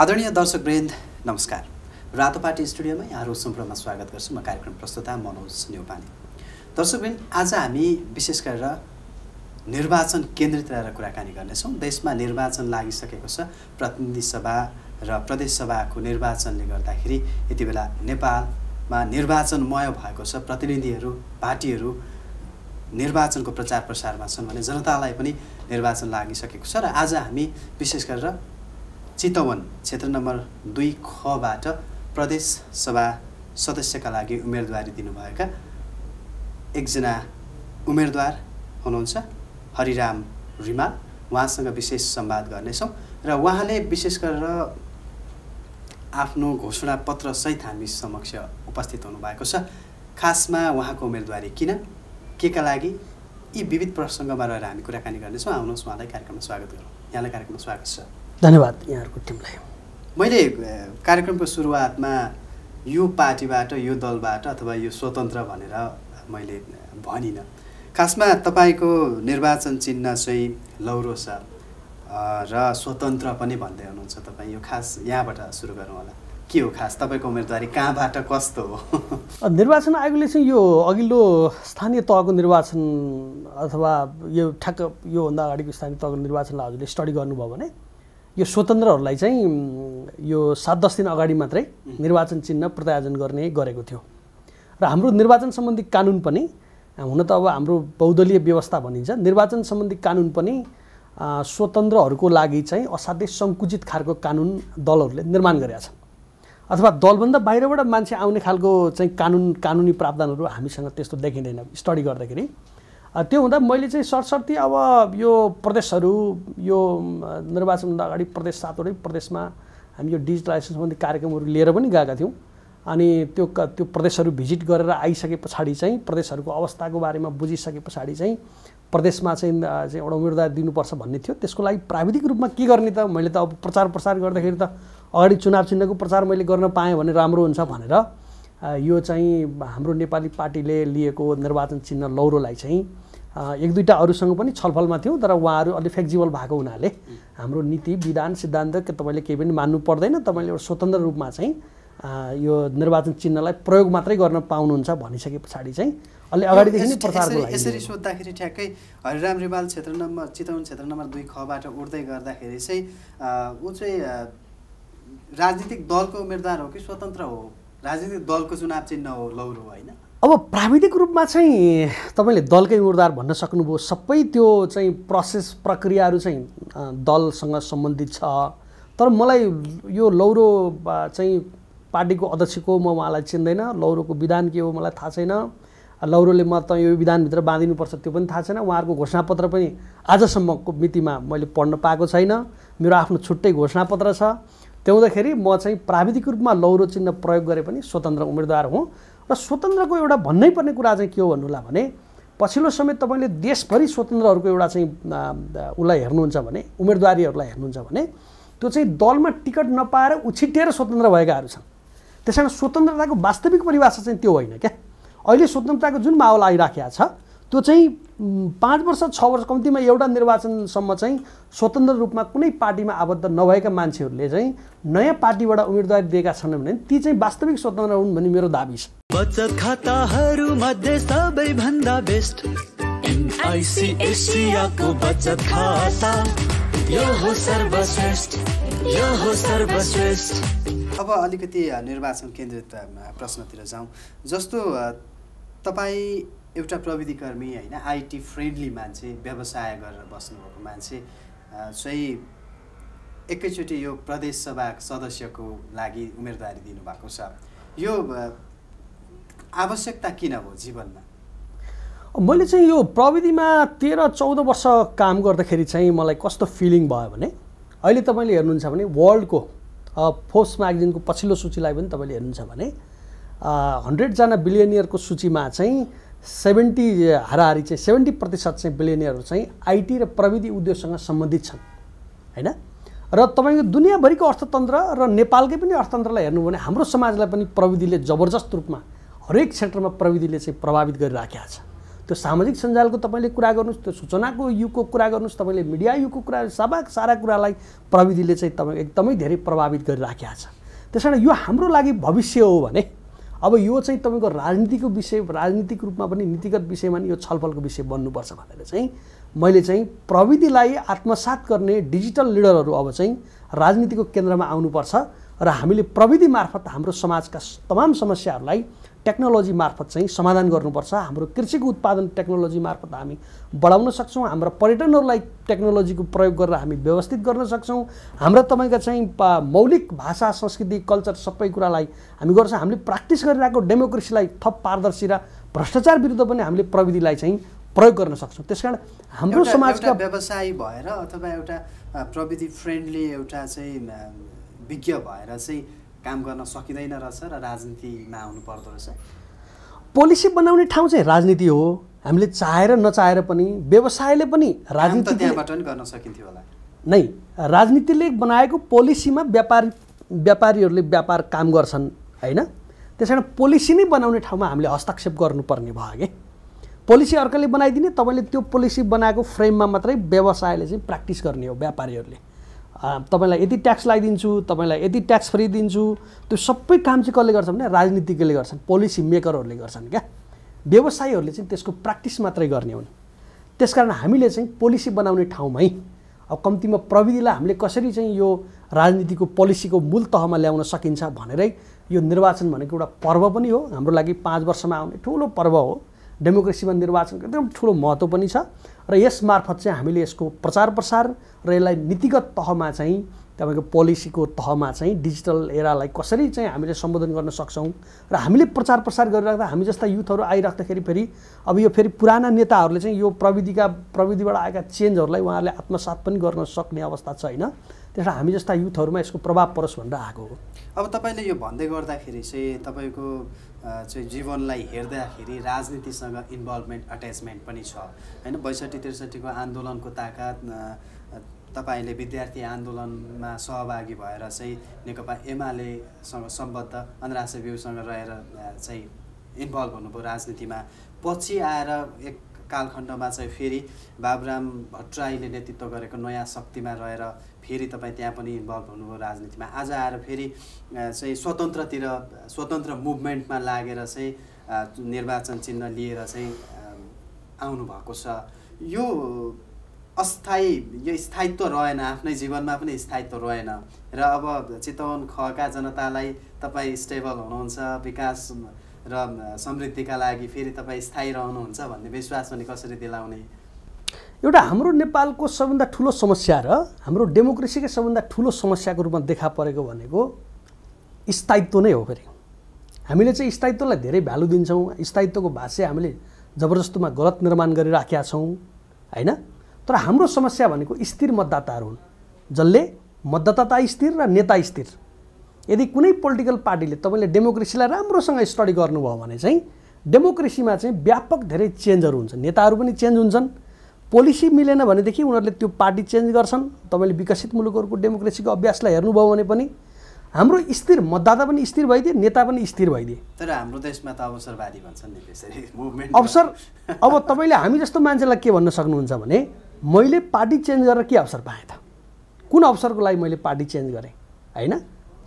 आदरणीय दर्शक वृन्द नमस्कार रातोपाटी स्टुडियोमा यहाँहरू सम्पूर्णमा स्वागत गर्छु म कार्यक्रम प्रस्तुता मनोज न्युपाने दर्शकवृन्द आज हामी विशेष गरेर निर्वाचन केन्द्रित रहेर कुराकानी गर्नेछौँ देशमा निर्वाचन लागिसकेको छ प्रतिनिधि सभा र प्रदेश सभाको निर्वाचनले गर्दाखेरि यति बेला नेपालमा निर्वाचनमय भएको छ प्रतिनिधिहरू पार्टीहरू निर्वाचनको प्रचार प्रसारमा छन् भने जनतालाई पनि निर्वाचन लागिसकेको छ र आज हामी विशेष गरेर चितवन क्षेत्र नम्बर दुई खबाट प्रदेश सभा सदस्यका लागि उम्मेदवारी दिनुभएका एकजना उम्मेदवार हुनुहुन्छ हरिराम रिमाल उहाँसँग विशेष सम्वाद गर्नेछौँ र उहाँले विशेष गरेर आफ्नो घोषणापत्रसहित हामी समक्ष उपस्थित हुनुभएको छ खासमा उहाँको उम्मेदवारी किन के का लागि यी विविध प्रसङ्गमा रहेर हामी कुराकानी गर्नेछौँ आउनुहोस् उहाँलाई कार्यक्रममा स्वागत गरौँ यहाँलाई कार्यक्रममा स्वागत छ धन्यवाद यहाँहरूको टिमलाई मैले कार्यक्रमको सुरुवातमा यो पार्टीबाट यो दलबाट अथवा यो स्वतन्त्र भनेर मैले भनिनँ खासमा तपाईँको निर्वाचन चिन्ह चाहिँ लौरो छ र स्वतन्त्र पनि भन्दै हुनुहुन्छ तपाईँ यो खास यहाँबाट सुरु गरौँ होला के हो खास तपाईँको उम्मेदवारी कहाँबाट कस्तो हो निर्वाचन आयोगले चाहिँ यो अघिल्लो स्थानीय तहको निर्वाचन अथवा यो ठ्याक्क योभन्दा अगाडिको स्थानीय तहको निर्वाचनलाई हजुरले स्टडी गर्नुभयो भने यो स्वतन्त्रहरूलाई चाहिँ यो सात दस दिन अगाडि मात्रै निर्वाचन चिन्ह प्रत्यायोजन गर्ने गरेको थियो र हाम्रो निर्वाचन सम्बन्धी कानुन पनि हुन त अब हाम्रो बहुदलीय व्यवस्था भनिन्छ निर्वाचन सम्बन्धी कानुन पनि स्वतन्त्रहरूको लागि चाहिँ असाध्यै सङ्कुचित खालको कानुन दलहरूले निर्माण गरेका छन् अथवा दलभन्दा बाहिरबाट मान्छे आउने खालको चाहिँ कानुन कानुनी प्रावधानहरू हामीसँग त्यस्तो देखिँदैन स्टडी गर्दाखेरि त्यो हुँदा मैले चाहिँ सरसर्ती अब यो प्रदेशहरू यो निर्वाचनभन्दा अगाडि प्रदेश सातवटै प्रदेशमा हामी यो डिजिटलाइजेसन सम्बन्धी कार्यक्रमहरू लिएर पनि गएका थियौँ अनि त्यो त्यो प्रदेशहरू भिजिट गरेर आइसके पछाडि चाहिँ प्रदेशहरूको अवस्थाको बारेमा बुझिसके पछाडि चाहिँ प्रदेशमा चाहिँ चाहिँ एउटा उम्मेदवार दिनुपर्छ भन्ने थियो त्यसको लागि प्राविधिक रूपमा के गर्ने त मैले त अब प्रचार प्रसार गर्दाखेरि त अगाडि चुनाव चिन्हको प्रचार मैले गर्न पाएँ भने राम्रो हुन्छ भनेर यो चाहिँ हाम्रो नेपाली पार्टीले लिएको निर्वाचन चिन्ह लौरोलाई चाहिँ एक दुईवटा अरूसँग पनि छलफलमा थियौँ तर उहाँहरू अलिक फ्लेक्जिबल भएको हुनाले हाम्रो नीति विधान सिद्धान्त तपाईँले केही पनि मान्नु पर्दैन तपाईँले एउटा स्वतन्त्र रूपमा चाहिँ यो निर्वाचन चिन्हलाई प्रयोग मात्रै गर्न पाउनुहुन्छ भनिसके पछाडि चाहिँ अलि अगाडिदेखि नै प्रचारको यसरी सोद्धाखेरि ठ्याक्कै हरिराम रिमाल क्षेत्र नम्बर चितवन क्षेत्र नम्बर दुई खबाट उठ्दै गर्दाखेरि चाहिँ ऊ चाहिँ राजनीतिक दलको उम्मेदवार हो कि स्वतन्त्र हो राजनीतिक दलको चुनाव चिन्ह हो लौरो होइन अब प्राविधिक रूपमा चाहिँ तपाईँले दलकै उम्मेदवार भन्न सक्नुभयो सबै त्यो चाहिँ प्रोसेस प्रक्रियाहरू चाहिँ दलसँग सम्बन्धित छ तर मलाई यो लौरो चाहिँ पार्टीको अध्यक्षको म उहाँलाई चिन्दैन लौरोको विधान के हो मलाई थाहा छैन लौरोले म त यो विधानभित्र बाँधिनुपर्छ त्यो पनि थाहा छैन उहाँहरूको घोषणापत्र पनि आजसम्मको मितिमा मैले पढ्न पाएको छैन मेरो आफ्नो छुट्टै घोषणापत्र छ त्यो हुँदाखेरि म चाहिँ प्राविधिक रूपमा लौरो चिन्ह प्रयोग गरे पनि स्वतन्त्र उम्मेदवार हुँ र स्वतन्त्रको एउटा भन्नै पर्ने कुरा चाहिँ के हो भन्नुहोला भने पछिल्लो समय तपाईँले देशभरि स्वतन्त्रहरूको एउटा चाहिँ उसलाई हेर्नुहुन्छ भने उम्मेदवारीहरूलाई हेर्नुहुन्छ भने त्यो चाहिँ दलमा टिकट नपाएर उछिटिएर स्वतन्त्र भएकाहरू छन् त्यस कारण स्वतन्त्रताको वास्तविक परिभाषा चाहिँ त्यो होइन क्या अहिले स्वतन्त्रताको जुन माहौल आइराखेको छ त्यो चाहिँ पाँच वर्ष छ वर्ष कम्तीमा एउटा निर्वाचनसम्म चाहिँ स्वतन्त्र रूपमा कुनै पार्टीमा आबद्ध नभएका मान्छेहरूले चाहिँ नयाँ पार्टीबाट उम्मेदवारी दिएका छन् भने ती चाहिँ वास्तविक स्वतन्त्र हुन् भन्ने मेरो दावी छ बचत खाताहरू मध्ये सबैभन्दा बेस्ट बचत खाता यो हो सर्वश्रेष्ठ यो हो सर्वश्रेष्ठ अब अलिकति निर्वाचन केन्द्रित प्रश्नतिर जाउँ जस्तो तपाईँ एउटा प्रविधि कर्मी होइन आइटी फ्रेन्डली मान्छे व्यवसाय गरेर बस्नुभएको मान्छे चाहिँ एकैचोटि यो प्रदेशसभा सदस्यको लागि उम्मेदवारी दिनुभएको छ यो आवश्यकता किन हो जीवनमा मैले चाहिँ यो प्रविधिमा तेह्र चौध वर्ष काम गर्दाखेरि चाहिँ मलाई कस्तो फिलिङ भयो भने अहिले तपाईँले हेर्नुहुन्छ भने वर्ल्डको फोर्स म्यागजिनको पछिल्लो सूचीलाई पनि तपाईँले हेर्नुहुन्छ भने हन्ड्रेडजना बिलियनियरको सूचीमा चाहिँ सेभेन्टी हाराहारी चाहिँ सेभेन्टी प्रतिशत चाहिँ बिलियनियरहरू चाहिँ आइटी र प्रविधि उद्योगसँग सम्बन्धित छन् होइन र तपाईँको दुनियाँभरिको अर्थतन्त्र र नेपालकै पनि अर्थतन्त्रलाई हेर्नु भने हाम्रो समाजलाई पनि प्रविधिले जबरजस्त रूपमा हरेक क्षेत्रमा प्रविधिले चाहिँ प्रभावित गरिराखेको छ त्यो सामाजिक सञ्जालको तपाईँले कुरा गर्नुहोस् त्यो सूचनाको युगको कुरा गर्नुहोस् तपाईँले मिडिया युगको कुरा सबै सारा कुरालाई प्रविधिले चाहिँ तपाईँ एकदमै धेरै प्रभावित गरिराखेका छ त्यस कारण यो हाम्रो लागि भविष्य हो भने अब यो चाहिँ तपाईँको राजनीतिको विषय राजनीतिक रूपमा पनि नीतिगत विषयमा नि यो छलफलको विषय बन्नुपर्छ भनेर चाहिँ मैले चाहिँ प्रविधिलाई आत्मसात गर्ने डिजिटल लिडरहरू अब चाहिँ राजनीतिको केन्द्रमा आउनुपर्छ र हामीले प्रविधि मार्फत हाम्रो समाजका तमाम समस्याहरूलाई टेक्नोलोजी मार्फत चाहिँ समाधान गर्नुपर्छ हाम्रो कृषिको उत्पादन टेक्नोलोजी मार्फत हामी बढाउन सक्छौँ हाम्रा पर्यटनहरूलाई टेक्नोलोजीको प्रयोग गरेर हामी व्यवस्थित गर्न सक्छौँ हाम्रा तपाईँका चाहिँ मौलिक भाषा संस्कृति कल्चर सबै कुरालाई हामी गर्छौँ हामीले प्र्याक्टिस गरिरहेको डेमोक्रेसीलाई थप पारदर्शी र भ्रष्टाचार विरुद्ध पनि हामीले प्रविधिलाई चाहिँ प्रयोग गर्न सक्छौँ त्यस कारण हाम्रो समाजका व्यवसाय भएर अथवा एउटा प्रविधि फ्रेन्डली एउटा चाहिँ विज्ञ भएर चाहिँ काम गर्न सकिँदैन रहेछ र राजनीतिमा आउनु पर्दो रहेछ पोलिसी बनाउने ठाउँ चाहिँ राजनीति हो हामीले चाहेर नचाहेर पनि व्यवसायले पनि राजनीति त्यहाँबाट पनि गर्न सकिन्थ्यो होला नै राजनीतिले बनाएको पोलिसीमा व्यापारी व्यापारीहरूले व्यापार काम गर्छन् होइन त्यस कारण पोलिसी नै बनाउने ठाउँमा हामीले हस्तक्षेप गर्नुपर्ने भयो कि पोलिसी अर्कैले बनाइदिने तपाईँले त्यो पोलिसी बनाएको फ्रेममा मात्रै व्यवसायले चाहिँ प्र्याक्टिस गर्ने हो व्यापारीहरूले तपाईँलाई यति ट्याक्स लगाइदिन्छु तपाईँलाई यति ट्याक्स फ्री दिन्छु त्यो सबै काम चाहिँ कसले गर्छ भने राजनीतिज्ञले गर्छन् पोलिसी मेकरहरूले गर्छन् क्या व्यवसायीहरूले चाहिँ त्यसको प्र्याक्टिस मात्रै गर्ने हुन् त्यसकारण हामीले चाहिँ पोलिसी बनाउने ठाउँमै अब कम्तीमा प्रविधिलाई हामीले कसरी चाहिँ यो राजनीतिको पोलिसीको मूल तहमा ल्याउन सकिन्छ भनेरै यो निर्वाचन भनेको एउटा पर्व पनि हो हाम्रो लागि पाँच वर्षमा आउने ठुलो पर्व हो डेमोक्रेसीमा निर्वाचनको एकदम ठुलो महत्त्व पनि छ र यस मार्फत चाहिँ हामीले यसको प्रचार प्रसार र यसलाई नीतिगत तहमा चाहिँ तपाईँको पोलिसीको तहमा चाहिँ डिजिटल एरालाई कसरी चाहिँ हामीले सम्बोधन गर्न सक्छौँ र हामीले प्रचार प्रसार गरिराख्दा हामी जस्ता युथहरू आइराख्दाखेरि फेरि अब यो फेरि पुराना नेताहरूले चाहिँ यो प्रविधिका प्रविधिबाट आएका चेन्जहरूलाई उहाँहरूले आत्मसात पनि गर्न सक्ने अवस्था छैन त्यसलाई हामी जस्ता युथहरूमा यसको प्रभाव परोस् भनेर आएको हो अब तपाईँले यो भन्दै गर्दाखेरि चाहिँ तपाईँको चाहिँ जीवनलाई हेर्दाखेरि राजनीतिसँग इन्भल्भमेन्ट अट्याचमेन्ट पनि छ होइन बैसठी त्रिसठीको आन्दोलनको ताकत तपाईँले विद्यार्थी आन्दोलनमा सहभागी भएर चाहिँ नेकपा एमालेसँग सम्बद्ध अन्तर्राष्ट्रिय बिउसँग रहेर चाहिँ इन्भल्भ हुनुभयो राजनीतिमा पछि आएर एक कालखण्डमा चाहिँ फेरि बाबुराम भट्टराईले नेतृत्व गरेको नयाँ शक्तिमा रहेर फेरि तपाईँ त्यहाँ पनि इन्भल्भ हुनुभयो राजनीतिमा आज आएर फेरि चाहिँ स्वतन्त्रतिर स्वतन्त्र मुभमेन्टमा लागेर चाहिँ निर्वाचन चिन्ह लिएर चाहिँ आउनुभएको छ यो अस्थायी यो स्थायित्व रहेन आफ्नै जीवनमा पनि स्थायित्व रहेन र अब चितवन खका जनतालाई तपाईँ स्टेबल हुनुहुन्छ विकास र समृद्धिका लागि फेरि तपाईँ स्थायी रहनुहुन्छ भन्ने विश्वास पनि कसरी दिलाउने एउटा हाम्रो नेपालको सबभन्दा ठुलो समस्या र हाम्रो डेमोक्रेसीकै सबभन्दा ठुलो समस्याको रूपमा देखा परेको भनेको स्थायित्व नै हो फेरि हामीले चाहिँ स्थायित्वलाई धेरै भ्यालु दिन्छौँ स्थायित्वको भाष्य हामीले जबरजस्तीमा गलत निर्माण गरिराखेका छौँ होइन तर हाम्रो समस्या भनेको स्थिर मतदाताहरू हुन् जसले मतदाता स्थिर र नेता स्थिर यदि कुनै पोलिटिकल पार्टीले तपाईँले डेमोक्रेसीलाई राम्रोसँग स्टडी गर्नुभयो भने चाहिँ डेमोक्रेसीमा चाहिँ व्यापक धेरै चेन्जहरू हुन्छन् नेताहरू पनि चेन्ज हुन्छन् पोलिसी मिलेन भनेदेखि उनीहरूले त्यो पार्टी चेन्ज गर्छन् तपाईँले विकसित मुलुकहरूको डेमोक्रेसीको अभ्यासलाई हेर्नुभयो भने पनि हाम्रो स्थिर मतदाता पनि स्थिर भइदिए नेता पनि स्थिर भइदिए तर हाम्रो देशमा त अवसरवादी भन्छन् नि अवसर अब तपाईँले हामी जस्तो मान्छेलाई के भन्न सक्नुहुन्छ भने मैले पार्टी चेन्ज गरेर के अवसर पाएँ त कुन अवसरको लागि मैले पार्टी चेन्ज गरेँ होइन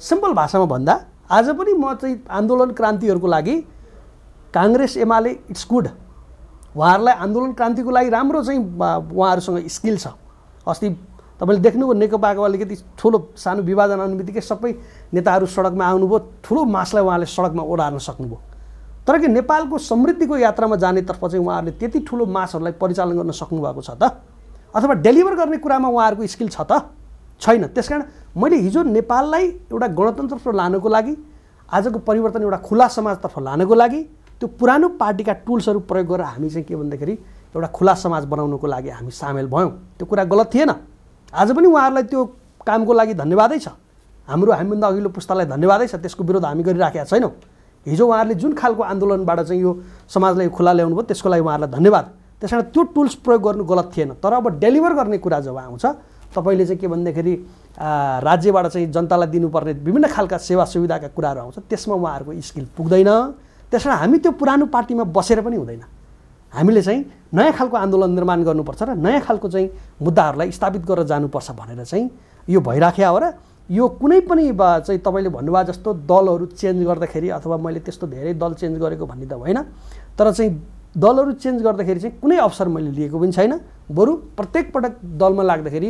सिम्पल भाषामा भन्दा आज पनि म चाहिँ आन्दोलन क्रान्तिहरूको लागि काङ्ग्रेस एमाले इट्स गुड उहाँहरूलाई आन्दोलन क्रान्तिको लागि राम्रो चाहिँ उहाँहरूसँग स्किल छ अस्ति तपाईँले देख्नुभयो नेकपाको अलिकति ठुलो सानो विभाजन आउने बित्तिकै सबै नेताहरू सडकमा आउनुभयो ठुलो मासलाई उहाँले सडकमा ओढार्न सक्नुभयो तर के नेपालको समृद्धिको यात्रामा जानेतर्फ चाहिँ उहाँहरूले त्यति ठुलो मासहरूलाई परिचालन गर्न सक्नुभएको छ त अथवा डेलिभर गर्ने कुरामा उहाँहरूको स्किल छ त छैन त्यस कारण मैले हिजो नेपाललाई एउटा गणतन्त्रतर्फ लानको लागि आजको परिवर्तन एउटा खुला समाजतर्फ लानको लागि त्यो पुरानो पार्टीका टुल्सहरू प्रयोग गरेर हामी चाहिँ के भन्दाखेरि एउटा खुला समाज बनाउनको लागि हामी सामेल भयौँ त्यो कुरा गलत थिएन आज पनि उहाँहरूलाई त्यो कामको लागि धन्यवादै छ हाम्रो हामीभन्दा अघिल्लो पुस्तालाई धन्यवादै छ त्यसको विरोध हामी गरिराखेका छैनौँ हिजो उहाँहरूले जुन खालको आन्दोलनबाट चाहिँ यो समाजलाई खुला ल्याउनु भयो त्यसको लागि उहाँहरूलाई धन्यवाद त्यस कारण त्यो टुल्स प्रयोग गर्नु गलत थिएन तर अब डेलिभर गर्ने कुरा जब आउँछ तपाईँले चाहिँ के भन्दाखेरि राज्यबाट चाहिँ जनतालाई दिनुपर्ने विभिन्न खालका सेवा सुविधाका कुराहरू आउँछ त्यसमा उहाँहरूको स्किल पुग्दैन त्यस हामी त्यो पुरानो पार्टीमा बसेर पनि हुँदैन हामीले चाहिँ नयाँ खालको आन्दोलन निर्माण गर्नुपर्छ र नयाँ खालको चाहिँ मुद्दाहरूलाई स्थापित गरेर जानुपर्छ भनेर चाहिँ यो भइराख्या हो र यो कुनै पनि चाहिँ तपाईँले भन्नुभयो जस्तो दलहरू चेन्ज गर्दाखेरि अथवा मैले त्यस्तो धेरै दल चेन्ज गरेको भन्ने त होइन तर चाहिँ दलहरू चेन्ज गर्दाखेरि चाहिँ कुनै अवसर मैले लिएको पनि छैन बरु प्रत्येक पटक दलमा लाग्दाखेरि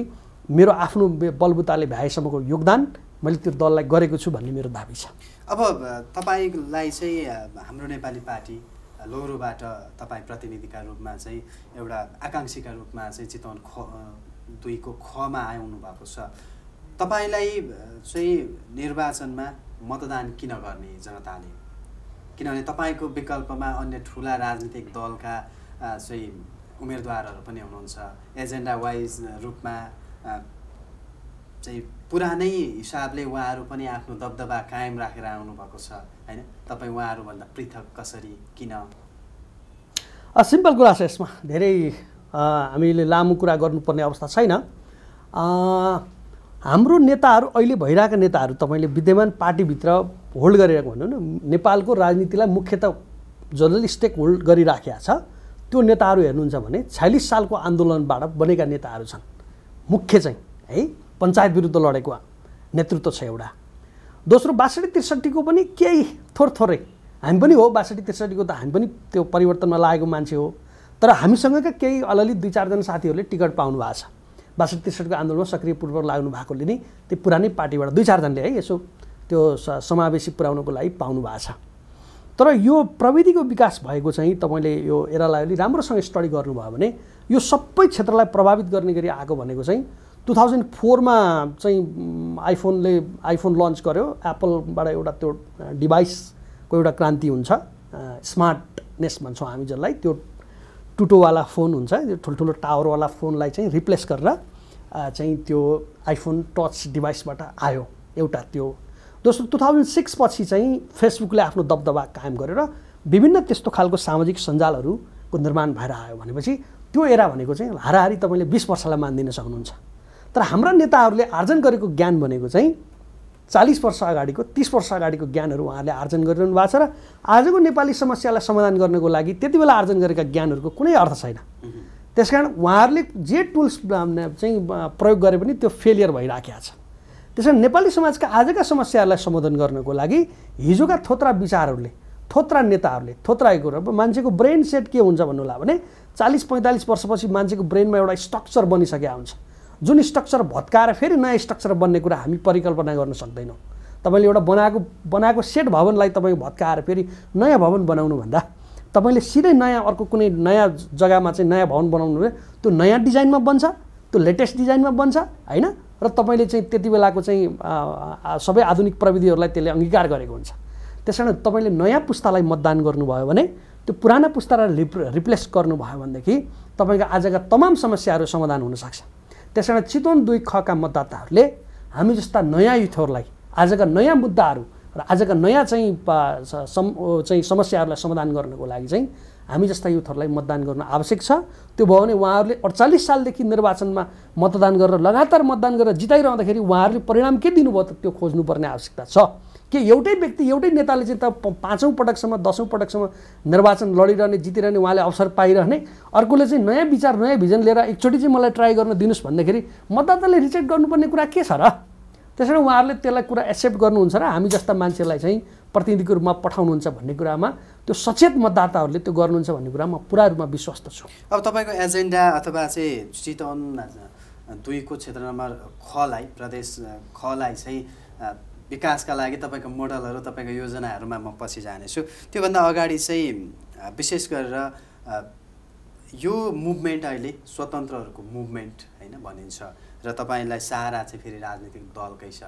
मेरो आफ्नो बलबुताले भ्याएसम्मको योगदान मैले त्यो दललाई गरेको छु भन्ने मेरो दावी छ अब तपाईँलाई चाहिँ हाम्रो नेपाली पार्टी लोहोरोबाट तपाईँ प्रतिनिधिका रूपमा चाहिँ एउटा आकाङ्क्षीका रूपमा चाहिँ चितवन ख दुईको खमा आउनु भएको छ तपाईँलाई चाहिँ निर्वाचनमा मतदान किन गर्ने जनताले किनभने तपाईँको विकल्पमा अन्य ठुला राजनीतिक दलका चाहिँ उम्मेदवारहरू पनि हुनुहुन्छ एजेन्डा वाइज रूपमा चाहिँ पुरानै हिसाबले उहाँहरू पनि आफ्नो दबदबा कायम राखेर आउनुभएको छ होइन तपाईँ उहाँहरूभन्दा पृथक कसरी किन सिम्पल कुरा छ यसमा धेरै हामीले लामो कुरा गर्नुपर्ने अवस्था छैन हाम्रो नेताहरू अहिले भइरहेका नेताहरू तपाईँले विद्यमान पार्टीभित्र होल्ड गरिरहेको भन्नु न नेपालको राजनीतिलाई मुख्यत जसले स्टेक होल्ड गरिराखेका छ त्यो नेताहरू हेर्नुहुन्छ भने छ्यालिस सालको आन्दोलनबाट बनेका नेताहरू छन् मुख्य चाहिँ है पञ्चायत विरुद्ध लडेको नेतृत्व छ एउटा दोस्रो बासठी त्रिसठीको पनि केही थोर थोरै हामी पनि हो बासठी त्रिसठीको त हामी पनि त्यो परिवर्तनमा लागेको मान्छे हो तर हामीसँगका केही अलिअलि दुई चारजना साथीहरूले टिकट पाउनु भएको छ बासठी त्रिसठीको आन्दोलनमा सक्रियपूर्वक लाग्नु भएकोले नै त्यो पुरानै पार्टीबाट दुई चारजनाले है यसो त्यो समावेशी पुर्याउनको लागि पाउनु भएको छ तर यो प्रविधिको विकास भएको चाहिँ तपाईँले यो एरालाई अलिक राम्रोसँग स्टडी गर्नुभयो भने यो सबै क्षेत्रलाई प्रभावित गर्ने गरी आएको भनेको चाहिँ टु थाउजन्ड फोरमा चाहिँ आइफोनले आइफोन लन्च गर्यो एप्पलबाट एउटा त्यो डिभाइसको एउटा क्रान्ति हुन्छ स्मार्टनेस भन्छौँ हामी जसलाई त्यो टुटोवाला फोन हुन्छ त्यो ठुल्ठुलो टावरवाला फोनलाई चाहिँ रिप्लेस गरेर चाहिँ त्यो आइफोन टच डिभाइसबाट आयो एउटा त्यो दोस्रो टु थाउजन्ड सिक्सपछि चाहिँ फेसबुकले आफ्नो दबदबा कायम गरेर विभिन्न त्यस्तो खालको सामाजिक सञ्जालहरूको निर्माण भएर आयो भनेपछि त्यो एरा भनेको चाहिँ हाराहारी तपाईँले बिस वर्षलाई मानिदिन सक्नुहुन्छ तर हाम्रा नेताहरूले आर्जन गरेको ज्ञान भनेको चाहिँ चालिस वर्ष अगाडिको तिस वर्ष अगाडिको ज्ञानहरू उहाँहरूले आर्जन गरिरहनु भएको छ र आजको नेपाली समस्यालाई समाधान गर्नको लागि त्यति बेला आर्जन गरेका ज्ञानहरूको कुनै अर्थ छैन त्यस कारण उहाँहरूले जे टुल्स चाहिँ प्रयोग गरे पनि त्यो फेलियर भइराखेको छ त्यस कारण नेपाली समाजका आजका समस्याहरूलाई सम्बोधन गर्नको लागि हिजोका थोत्रा विचारहरूले थोत्रा नेताहरूले थोत्राएको मान्छेको ब्रेन सेट के हुन्छ भन्नुहोला भने चालिस पैँतालिस वर्षपछि मान्छेको ब्रेनमा एउटा स्ट्रक्चर बनिसकेका हुन्छ जुन स्ट्रक्चर भत्काएर फेरि नयाँ स्ट्रक्चर बन्ने कुरा हामी परिकल्पना गर्न सक्दैनौँ तपाईँले एउटा बनाएको बनाएको सेट भवनलाई तपाईँ भत्काएर फेरि नयाँ भवन बनाउनु भन्दा तपाईँले सिधै नयाँ अर्को कुनै नयाँ जग्गामा चाहिँ नयाँ भवन बनाउनु भने त्यो नयाँ डिजाइनमा बन्छ त्यो लेटेस्ट डिजाइनमा बन्छ होइन र तपाईँले चाहिँ त्यति बेलाको चाहिँ सबै आधुनिक प्रविधिहरूलाई त्यसले अङ्गीकार गरेको हुन्छ त्यस कारण तपाईँले नयाँ पुस्तालाई मतदान गर्नुभयो भने त्यो पुराना पुस्तालाई रिप रिप्लेस गर्नुभयो भनेदेखि तपाईँको आजका तमाम समस्याहरू समाधान हुनसक्छ त्यस कारण चितवन दुई खका मतदाताहरूले हामी जस्ता नयाँ युथहरूलाई आजका नयाँ मुद्दाहरू र आजका नयाँ चाहिँ सम चाहिँ समस्याहरूलाई समाधान गर्नको लागि चाहिँ हामी जस्ता युथहरूलाई मतदान गर्न आवश्यक छ त्यो भयो भने उहाँहरूले अडचालिस सालदेखि निर्वाचनमा मतदान गरेर लगातार मतदान गरेर जिताइरहँदाखेरि उहाँहरूले परिणाम के दिनुभयो त त्यो खोज्नुपर्ने आवश्यकता छ के एउटै व्यक्ति एउटै नेताले चाहिँ त पाँचौँ पटकसम्म दसौँ पटकसम्म निर्वाचन लडिरहने जितिरहने उहाँले अवसर पाइरहने अर्कोले चाहिँ नयाँ विचार नयाँ भिजन लिएर एकचोटि चाहिँ मलाई ट्राई गर्न दिनुहोस् भन्दाखेरि मतदाताले रिजेक्ट गर्नुपर्ने कुरा के छ र त्यसरी उहाँहरूले त्यसलाई कुरा एक्सेप्ट गर्नुहुन्छ र हामी जस्ता मान्छेलाई चाहिँ प्रतिनिधिको रूपमा पठाउनुहुन्छ भन्ने कुरामा त्यो सचेत मतदाताहरूले त्यो गर्नुहुन्छ भन्ने कुरामा पुरा रूपमा विश्वस्त छु अब तपाईँको एजेन्डा अथवा चाहिँ चितवन दुईको क्षेत्रमा खलाई प्रदेश खलाई चाहिँ विकासका लागि तपाईँको मोडलहरू तपाईँको योजनाहरूमा म पछि जानेछु त्योभन्दा अगाडि चाहिँ विशेष गरेर यो मुभमेन्ट अहिले स्वतन्त्रहरूको मुभमेन्ट होइन भनिन्छ र तपाईँलाई सहारा चाहिँ फेरि राजनीतिक दलकै छ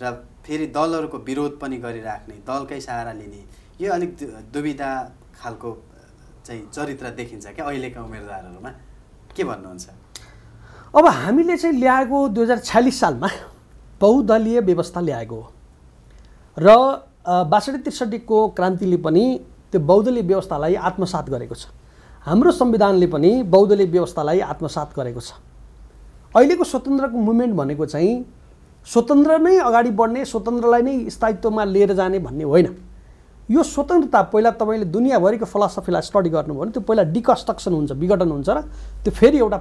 र फेरि दलहरूको विरोध पनि गरिराख्ने दलकै सहारा लिने यो अलिक दुविधा खालको चाहिँ चरित्र देखिन्छ क्या अहिलेका उम्मेदवारहरूमा के भन्नुहुन्छ अब हामीले चाहिँ ल्याएको दुई हजार छ्यालिस सालमा बहुदलीय व्यवस्था ल्याएको हो र बासठी त्रिसठीको क्रान्तिले पनि त्यो बौद्धलिक व्यवस्थालाई आत्मसात गरेको छ हाम्रो संविधानले पनि बौद्धलिक व्यवस्थालाई आत्मसात गरेको छ अहिलेको स्वतन्त्रको मुभमेन्ट भनेको चाहिँ स्वतन्त्र नै अगाडि बढ्ने स्वतन्त्रलाई नै स्थायित्वमा लिएर जाने भन्ने होइन यो स्वतन्त्रता पहिला तपाईँले दुनियाँभरिको फलोसफीलाई स्टडी गर्नुभयो भने त्यो पहिला डिकन्स्ट्रक्सन हुन्छ विघटन हुन्छ र त्यो फेरि एउटा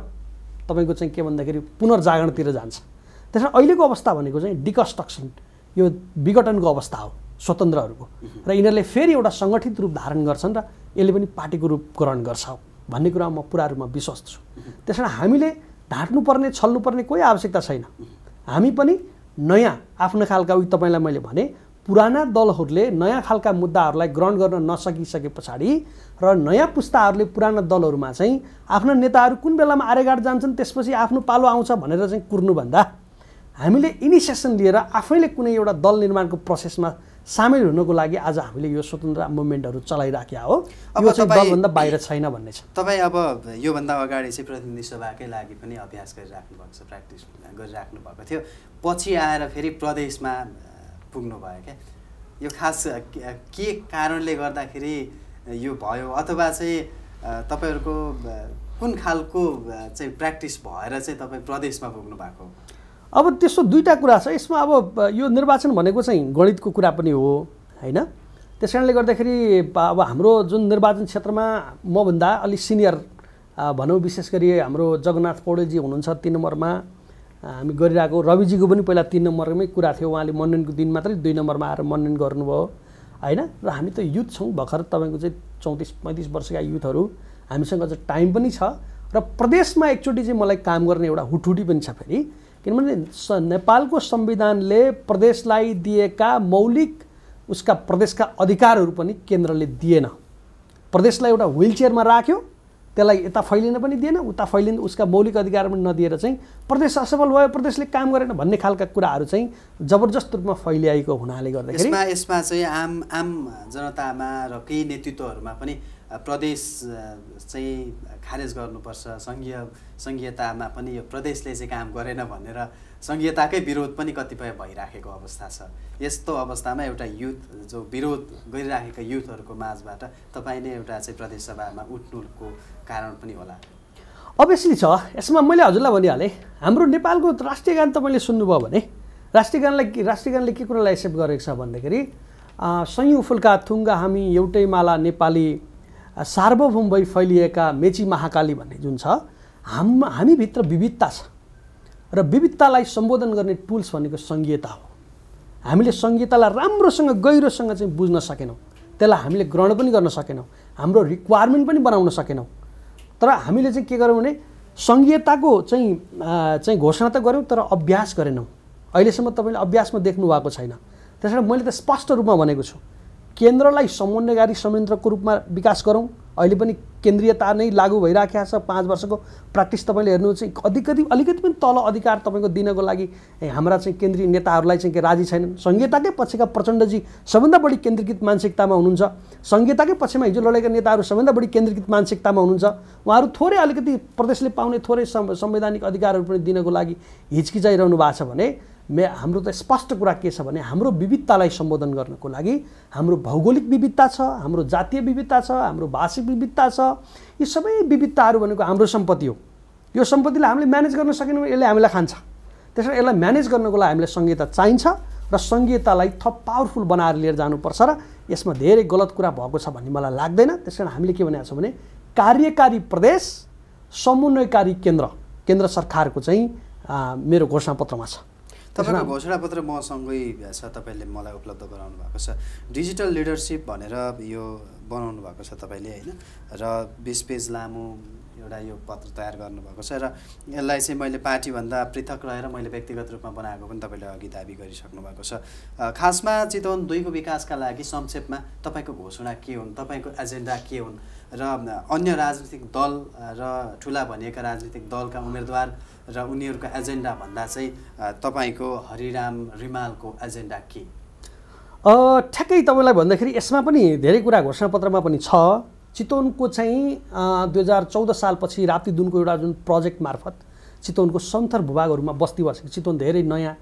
तपाईँको चाहिँ के भन्दाखेरि पुनर्जागरणतिर जान्छ त्यसमा अहिलेको अवस्था भनेको चाहिँ डिकन्स्ट्रक्सन यो विघटनको अवस्था हो स्वतन्त्रहरूको र यिनीहरूले फेरि एउटा सङ्गठित रूप धारण गर्छन् र यसले पनि पार्टीको रूप ग्रहण गर्छ भन्ने कुरामा म पुरा रूपमा विश्वस्त छु त्यस कारण हामीले ढाँट्नुपर्ने छल्नुपर्ने कोही आवश्यकता छैन हामी पनि नयाँ आफ्नो खालका उयो तपाईँलाई मैले भने पुराना दलहरूले नयाँ खालका मुद्दाहरूलाई ग्रहण गर्न नसकिसके पछाडि र नयाँ पुस्ताहरूले पुराना दलहरूमा चाहिँ आफ्ना नेताहरू कुन बेलामा आरेगाड जान्छन् त्यसपछि आफ्नो पालो आउँछ भनेर चाहिँ कुर्नुभन्दा हामीले इनिसिएसन लिएर आफैले कुनै एउटा दल निर्माणको प्रोसेसमा सामेल हुनको लागि आज हामीले यो स्वतन्त्र मुभमेन्टहरू चलाइराखेका हो अब चाहिँ दलभन्दा बाहिर छैन भन्ने छ तपाईँ अब योभन्दा अगाडि चाहिँ प्रतिनिधि सभाकै लागि पनि अभ्यास गरिराख्नु भएको छ प्र्याक्टिस गरिराख्नु भएको थियो पछि आएर फेरि प्रदेशमा पुग्नुभयो क्या यो खास के कारणले गर्दाखेरि यो भयो अथवा चाहिँ तपाईँहरूको कुन खालको चाहिँ प्र्याक्टिस भएर चाहिँ तपाईँ प्रदेशमा पुग्नु भएको अब त्यस्तो दुईवटा कुरा छ यसमा अब यो निर्वाचन भनेको चाहिँ गणितको कुरा पनि हो होइन त्यस कारणले गर्दाखेरि अब हाम्रो जुन निर्वाचन क्षेत्रमा मभन्दा अलिक सिनियर भनौँ विशेष गरी हाम्रो जगन्नाथ पौडेलजी हुनुहुन्छ तिन नम्बरमा हामी गरिरहेको रविजीको पनि पहिला तिन नम्बरमै कुरा थियो उहाँले मनोनयनको दिन मात्रै दुई नम्बरमा आएर मनोनयन गर्नुभयो होइन र हामी त युथ छौँ भर्खर तपाईँको चाहिँ चौतिस पैँतिस वर्षका युथहरू हामीसँग चाहिँ टाइम पनि छ र प्रदेशमा एकचोटि चाहिँ मलाई काम गर्ने एउटा हुटहुटी पनि छ फेरि किनभने नेपालको संविधानले प्रदेशलाई दिएका मौलिक उसका प्रदेशका अधिकारहरू पनि केन्द्रले दिएन प्रदेशलाई एउटा व्हिल चेयरमा राख्यो त्यसलाई यता फैलिन पनि दिएन उता फैलिन उसका मौलिक अधिकार पनि नदिएर चाहिँ प्रदेश असफल भयो प्रदेशले काम गरेन भन्ने खालका कुराहरू चाहिँ जबरजस्त रूपमा फैलिआएको हुनाले गर्दाखेरि यसमा यसमा चाहिँ आम आम जनतामा र केही नेतृत्वहरूमा पनि प्रदेश चाहिँ खारेज गर्नुपर्छ सङ्घीय सङ्घीयतामा पनि यो प्रदेशले चाहिँ काम गरेन भनेर सङ्घीयताकै विरोध पनि कतिपय भइराखेको अवस्था छ यस्तो अवस्थामा एउटा युथ जो विरोध गरिराखेका युथहरूको माझबाट तपाईँले एउटा चाहिँ प्रदेशसभामा उठ्नुको कारण पनि होला अभियसली छ यसमा मैले हजुरलाई भनिहालेँ हाम्रो नेपालको राष्ट्रिय गान तपाईँले सुन्नुभयो भने राष्ट्रिय गानलाई राष्ट्रिय गानले के कुरालाई एक्सेप्ट गरेको छ भन्दाखेरि सयौँ फुल्का थुङ्गा हामी एउटै माला नेपाली सार्वभौम भई फैलिएका मेची महाकाली भन्ने जुन छ हाम हामीभित्र विविधता छ र विविधतालाई सम्बोधन गर्ने टुल्स भनेको सङ्घीयता हो हामीले सङ्घीयतालाई राम्रोसँग गहिरोसँग चाहिँ बुझ्न सकेनौँ त्यसलाई हामीले ग्रहण पनि गर्न सकेनौँ हाम्रो रिक्वायरमेन्ट पनि बनाउन सकेनौँ तर हामीले चाहिँ के गर्यौँ भने सङ्घीयताको चाहिँ चाहिँ घोषणा त गऱ्यौँ तर अभ्यास गरेनौँ अहिलेसम्म तपाईँले अभ्यासमा देख्नु भएको छैन त्यस मैले त स्पष्ट रूपमा भनेको छु केन्द्रलाई समन्वयकारी संयन्त्रको रूपमा विकास गरौँ अहिले पनि केन्द्रीयता नै लागू भइराखेको छ पाँच वर्षको प्र्याक्टिस तपाईँले हेर्नुहुन्छ चाहिँ अलिकति पनि तल अधिकार तपाईँको दिनको लागि हाम्रा चाहिँ केन्द्रीय नेताहरूलाई चाहिँ के राजी छैनन् सङ्घीयताकै पछिका प्रचण्डजी सबभन्दा बढी केन्द्रीकृत मानसिकतामा हुनुहुन्छ सङ्घीयताकै पक्षमा हिजो लडेका नेताहरू सबभन्दा बढी केन्द्रीकृत मानसिकतामा हुनुहुन्छ उहाँहरू थोरै अलिकति प्रदेशले पाउने थोरै संवैधानिक अधिकारहरू पनि दिनको लागि हिचकिचाइरहनु भएको छ भने मे हाम्रो त स्पष्ट कुरा के छ भने हाम्रो विविधतालाई सम्बोधन गर्नको लागि हाम्रो भौगोलिक विविधता छ हाम्रो जातीय विविधता छ हाम्रो भाषिक विविधता छ यी सबै विविधताहरू भनेको हाम्रो सम्पत्ति हो यो सम्पत्तिलाई हामीले म्यानेज गर्न सकेनौँ यसले हामीलाई खान्छ त्यस कारण यसलाई म्यानेज गर्नको लागि हामीलाई सङ्घीयता चाहिन्छ र सङ्घीयतालाई थप पावरफुल बनाएर लिएर जानुपर्छ र यसमा धेरै गलत कुरा भएको छ भन्ने मलाई लाग्दैन त्यस कारण हामीले के भनेको छौँ भने कार्यकारी प्रदेश समन्वयकारी केन्द्र केन्द्र सरकारको चाहिँ मेरो घोषणापत्रमा छ तपाईँको घोषणापत्र मसँगै छ तपाईँले मलाई उपलब्ध गराउनु भएको छ डिजिटल लिडरसिप भनेर यो बनाउनु भएको छ तपाईँले होइन र बिस पेज लामो एउटा यो पत्र तयार गर्नुभएको छ र यसलाई चाहिँ मैले पार्टीभन्दा पृथक रहेर मैले व्यक्तिगत रूपमा बनाएको पनि तपाईँले अघि दावी गरिसक्नु भएको छ खासमा चितवन दुईको विकासका लागि संक्षेपमा तपाईँको घोषणा के हुन् तपाईँको एजेन्डा के हुन् र अन्य राजनीतिक दल र ठुला भनिएका राजनीतिक दलका उम्मेदवार र उनीहरूको एजेन्डा भन्दा चाहिँ तपाईँको हरिराम रिमालको एजेन्डा के ठ्याक्कै तपाईँलाई भन्दाखेरि यसमा पनि धेरै कुरा घोषणापत्रमा पनि छ चितवनको चाहिँ दुई हजार चौध सालपछि राप्ती दुनको एउटा जुन प्रोजेक्ट मार्फत चितवनको सन्थर भूभागहरूमा बस्ती बसेको चितवन धेरै नयाँ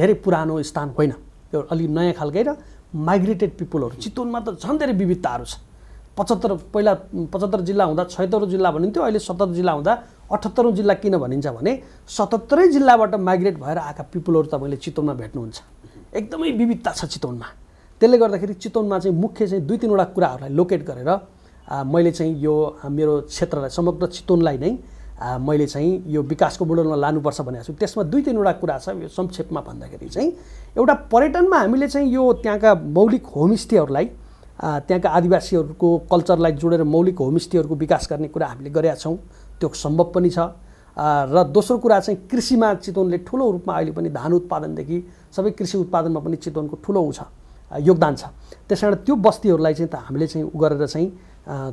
धेरै पुरानो स्थान होइन एउटा अलिक नयाँ खालकै र माइग्रेटेड पिपुलहरू चितवनमा त झन् धेरै विविधताहरू छ पचहत्तर पहिला पचहत्तर जिल्ला हुँदा छयत्तर जिल्ला भनिन्थ्यो अहिले सतहत्तर जिल्ला हुँदा अठहत्तरौँ जिल्ला किन भनिन्छ भने सतहत्तरै जिल्लाबाट माइग्रेट भएर आएका पिपुलहरू तपाईँले चितवनमा भेट्नुहुन्छ एकदमै विविधता छ चितवनमा त्यसले गर्दाखेरि चितवनमा चाहिँ मुख्य चाहिँ दुई तिनवटा कुराहरूलाई लोकेट गरेर मैले चाहिँ यो मेरो क्षेत्रलाई समग्र चितवनलाई नै मैले चाहिँ यो विकासको मोडलमा लानुपर्छ भनेको छु त्यसमा दुई तिनवटा कुरा छ यो संक्षेपमा भन्दाखेरि चाहिँ एउटा पर्यटनमा हामीले चाहिँ यो त्यहाँका मौलिक होमस्टेहरूलाई त्यहाँका आदिवासीहरूको कल्चरलाई जोडेर मौलिक होमस्टेहरूको विकास गर्ने कुरा हामीले गरेका छौँ त्यो सम्भव पनि छ र दोस्रो कुरा चाहिँ कृषिमा चितवनले ठुलो रूपमा अहिले पनि धान उत्पादनदेखि सबै कृषि उत्पादनमा पनि चितवनको ठुलो उ छ योगदान छ त्यस कारण त्यो बस्तीहरूलाई चाहिँ त हामीले चाहिँ उ गरेर चाहिँ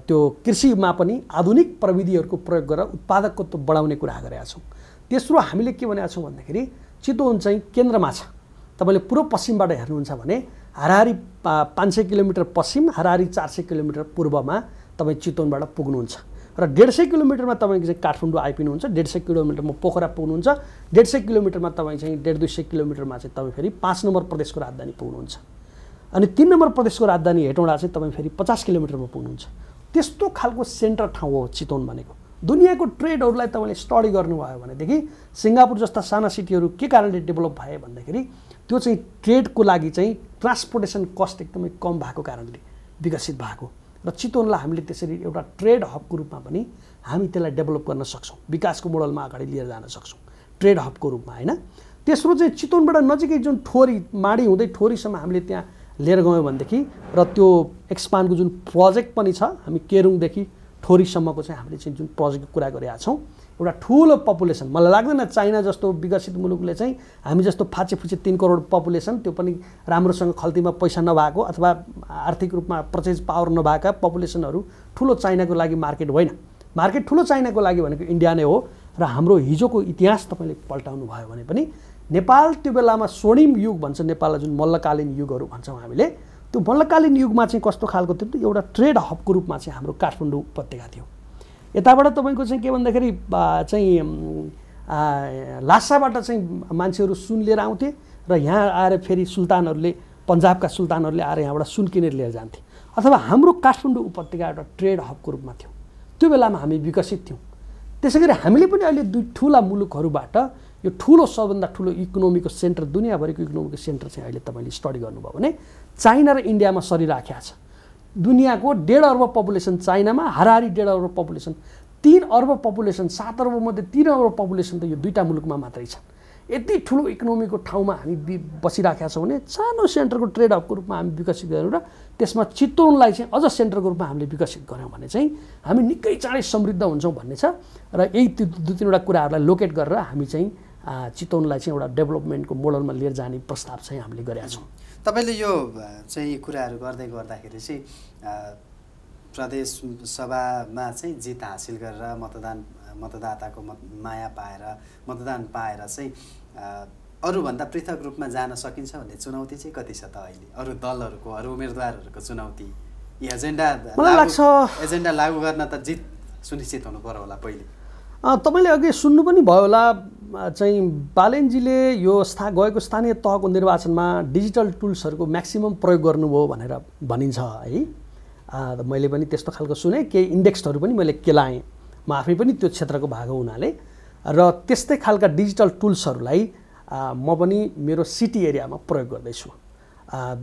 त्यो कृषिमा पनि आधुनिक प्रविधिहरूको प्रयोग गरेर उत्पादकत्व बढाउने कुरा गरेका छौँ तेस्रो हामीले के भनेका छौँ भन्दाखेरि चितवन चाहिँ केन्द्रमा छ तपाईँले पूर्व पश्चिमबाट हेर्नुहुन्छ भने हाराहारी पाँच सय किलोमिटर पश्चिम हाराहारी चार सय किलोमिटर पूर्वमा तपाईँ चितवनबाट पुग्नुहुन्छ र डेढ सय किलोमिटरमा तपाईँको चाहिँ काठमाडौँ आइपुग्नुहुन्छ डेढ सय किलोमिटरमा पोखरा पुग्नुहुन्छ डेढ सय किलोमिटरमा तपाईँ चाहिँ डेढ दुई सय किलोमिटरमा चाहिँ तपाईँ फेरि पाँच नम्बर प्रदेशको राजधानी पुग्नुहुन्छ अनि तिन नम्बर प्रदेशको राजधानी हेटौँडा चाहिँ तपाईँ फेरि पचास किलोमिटरमा पुग्नुहुन्छ त्यस्तो खालको सेन्टर ठाउँ हो चितवन भनेको दुनियाँको ट्रेडहरूलाई तपाईँले स्टडी गर्नुभयो भनेदेखि सिङ्गापुर जस्ता साना सिटीहरू के कारणले डेभलप भए भन्दाखेरि त्यो चाहिँ ट्रेडको लागि चाहिँ ट्रान्सपोर्टेसन कस्ट एकदमै कम भएको कारणले विकसित भएको र चितवनलाई हामीले त्यसरी एउटा ट्रेड हबको रूपमा पनि हामी त्यसलाई डेभलप गर्न सक्छौँ विकासको मोडलमा अगाडि लिएर जान सक्छौँ ट्रेड हबको रूपमा होइन तेस्रो चाहिँ चितवनबाट नजिकै जुन ठोरी माडी हुँदै ठोरीसम्म हामीले त्यहाँ लिएर गयौँ भनेदेखि र त्यो एक्सपान्डको जुन प्रोजेक्ट पनि छ हामी केरुङदेखि ठोरीसम्मको चाहिँ हामीले चाहिँ जुन प्रोजेक्टको कुरा गरिरहेको छौँ एउटा ठुलो पपुलेसन मलाई लाग्दैन चाइना जस्तो विकसित मुलुकले चाहिँ हामी जस्तो फुचे तिन करोड पपुलेसन त्यो पनि राम्रोसँग खल्तीमा पैसा नभएको अथवा आर्थिक रूपमा पर्चेज पावर नभएका पपुलेसनहरू ठुलो चाइनाको लागि मार्केट होइन मार्केट ठुलो चाइनाको लागि भनेको इन्डिया नै हो र हाम्रो हिजोको इतिहास तपाईँले पल्टाउनु भयो भने पनि नेपाल त्यो बेलामा स्वर्णिम युग भन्छ नेपाललाई जुन मल्लकालीन युगहरू भन्छौँ हामीले त्यो मल्लकालीन युगमा चाहिँ कस्तो खालको थियो एउटा ट्रेड हबको रूपमा चाहिँ हाम्रो काठमाडौँ उपत्यका थियो यताबाट तपाईँको चाहिँ के भन्दाखेरि चाहिँ लासाबाट चाहिँ मान्छेहरू सुन लिएर आउँथे र यहाँ आएर फेरि सुल्तानहरूले पन्जाबका सुल्तानहरूले आएर यहाँबाट सुन किनेर लिएर जान्थे अथवा हाम्रो काठमाडौँ उपत्यका एउटा ट्रेड हबको रूपमा थियौँ त्यो बेलामा हामी विकसित थियौँ त्यसै गरी हामीले पनि अहिले दुई ठुला मुलुकहरूबाट यो ठुलो सबभन्दा ठुलो इकोनोमीको सेन्टर दुनियाँभरिको इकोनोमीको सेन्टर चाहिँ अहिले तपाईँले स्टडी गर्नुभयो भने चाइना र इन्डियामा सरिराखेको छ दुनियाँको डेढ अर्ब पपुलेसन चाइनामा हाराहारी डेढ अर्ब पपुलेसन तिन अर्ब पपुलेसन सात अर्बमध्ये तिन अर्ब पपुलेसन त यो दुईवटा मुलुकमा मात्रै छन् यति ठुलो इकोनोमीको ठाउँमा हामी बि बसिराखेका छौँ भने सानो सेन्टरको ट्रेड हबको रूपमा हामी विकसित गऱ्यौँ र त्यसमा चितवनलाई चाहिँ अझ सेन्टरको रूपमा हामीले विकसित गऱ्यौँ भने चाहिँ हामी निकै चाँडै समृद्ध हुन्छौँ भन्ने छ र यही दुई तिनवटा कुराहरूलाई लोकेट गरेर हामी चाहिँ चितवनलाई चाहिँ एउटा डेभलपमेन्टको मोडलमा लिएर जाने प्रस्ताव चाहिँ हामीले गरेका छौँ तपाईँले यो चाहिँ कुराहरू गर्दै गर्दाखेरि चाहिँ प्रदेश सभामा चाहिँ जित हासिल गरेर मतदान मतदाताको मत माया पाएर मतदान पाएर चाहिँ अरूभन्दा पृथक रूपमा जान सकिन्छ भन्ने चुनौती चाहिँ कति छ त अहिले अरू दलहरूको अरू उम्मेदवारहरूको चुनौती यी एजेन्डा एजेन्डा लागू गर्न त जित सुनिश्चित हुनु पर्यो होला पहिले तपाईँले अघि सुन्नु पनि भयो होला चाहिँ बालेनजीले यो स्था गएको स्थानीय तहको निर्वाचनमा डिजिटल टुल्सहरूको म्याक्सिमम् प्रयोग गर्नुभयो भनेर भनिन्छ है मैले पनि त्यस्तो खालको सुने केही इन्डेक्सहरू पनि मैले केलाएँ म आफै पनि त्यो क्षेत्रको भाग हो हुनाले र त्यस्तै खालका डिजिटल टुल्सहरूलाई म पनि मेरो सिटी एरियामा प्रयोग गर्दैछु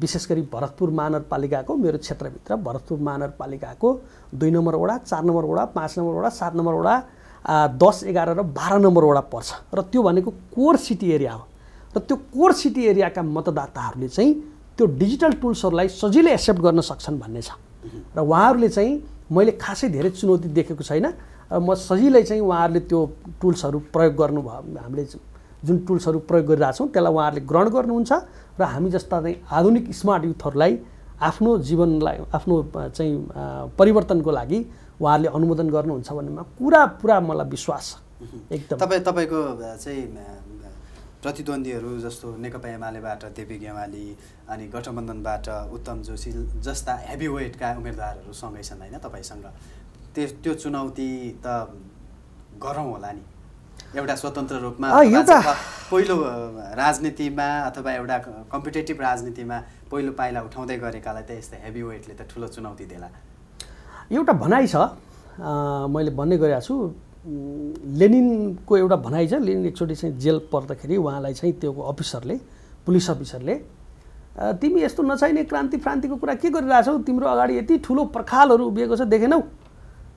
विशेष गरी भरतपुर महानगरपालिकाको मेरो क्षेत्रभित्र भरतपुर महानगरपालिकाको दुई नम्बर वडा चार नम्बर वडा पाँच नम्बर वडा सात नम्बर वडा दस एघार र बाह्र नम्बरवटा पर्छ र त्यो भनेको कोर सिटी एरिया हो र त्यो कोर सिटी एरियाका मतदाताहरूले चाहिँ त्यो डिजिटल टुल्सहरूलाई सजिलै एक्सेप्ट गर्न सक्छन् भन्ने छ र उहाँहरूले चाहिँ मैले खासै धेरै चुनौती देखेको छैन र म सजिलै चाहिँ उहाँहरूले त्यो टुल्सहरू प्रयोग गर्नुभयो हामीले जुन टुल्सहरू प्रयोग गरिरहेको छौँ त्यसलाई उहाँहरूले ग्रहण गर्नुहुन्छ र हामी जस्ता चाहिँ आधुनिक स्मार्ट युथहरूलाई आफ्नो जीवनलाई आफ्नो चाहिँ परिवर्तनको लागि उहाँहरूले अनुमोदन गर्नुहुन्छ भन्नेमा पुरा पुरा मलाई विश्वास छ एकदम तपाईँ तपाईँको चाहिँ प्रतिद्वन्दीहरू जस्तो नेकपा एमालेबाट देवी गेवाली अनि गठबन्धनबाट उत्तम जोशी जस्ता हेभी वेटका सँगै छन् होइन तपाईँसँग त्यो त्यो चुनौती त गरौँ होला नि एउटा स्वतन्त्र रूपमा पहिलो राजनीतिमा अथवा एउटा कम्पिटेटिभ राजनीतिमा पहिलो पाइला उठाउँदै गरेकालाई त यस्तो हेभी वेटले त ठुलो चुनौती देला एउटा भनाइ छ मैले भन्ने गरेको छु लेनिनको एउटा भनाइ छ लेनिन एकचोटि चाहिँ जेल पर्दाखेरि उहाँलाई चाहिँ त्यो अफिसरले पुलिस अफिसरले तिमी यस्तो नचाहिने क्रान्ति फ्रान्तिको कुरा के गरिरहेछौ तिम्रो अगाडि यति ठुलो पर्खालहरू उभिएको छ देखेनौ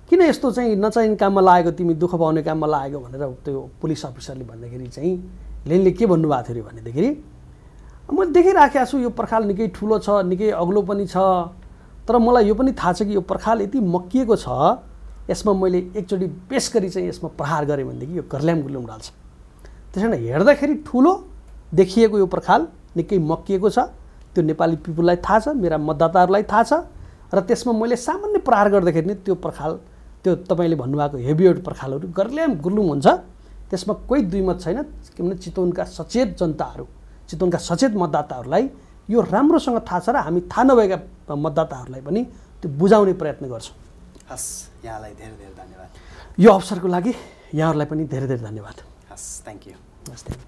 किन यस्तो चाहिँ नचाहिने काममा लागेको तिमी दुःख पाउने काममा लागेको भनेर त्यो पुलिस अफिसरले भन्दाखेरि चाहिँ लेनले के भन्नुभएको थियो अरे भनेदेखि मैले देखिराखेको छु यो पर्खाल निकै ठुलो छ निकै अग्लो पनि छ तर मलाई यो पनि थाहा छ कि यो पर्खाल यति मक्किएको छ यसमा मैले एकचोटि बेस गरी चाहिँ यसमा प्रहार गरेँ भनेदेखि यो गर्ल्याम गुल्याम डाल्छ त्यस कारण हेर्दाखेरि ठुलो देखिएको यो पर्खाल निकै मक्किएको छ त्यो नेपाली पिपुललाई थाहा छ मेरा मतदाताहरूलाई थाहा छ र त्यसमा मैले सामान्य प्रहार गर्दाखेरि नै त्यो पर्खाल त्यो तपाईँले भन्नुभएको हेभिवेट पर्खालहरू गर्ल्याम गुर्लुङ हुन्छ त्यसमा कोही दुई मत छैन के चितवनका सचेत जनताहरू चितवनका सचेत मतदाताहरूलाई यो राम्रोसँग थाहा छ र हामी थाहा नभएका र मतदाताहरूलाई पनि त्यो बुझाउने प्रयत्न गर्छु हस् यहाँलाई धेरै धेरै धन्यवाद यो अवसरको लागि यहाँहरूलाई पनि धेरै धेरै धन्यवाद हस् थ्याङ्क यू हस् थ्याङ्क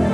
यू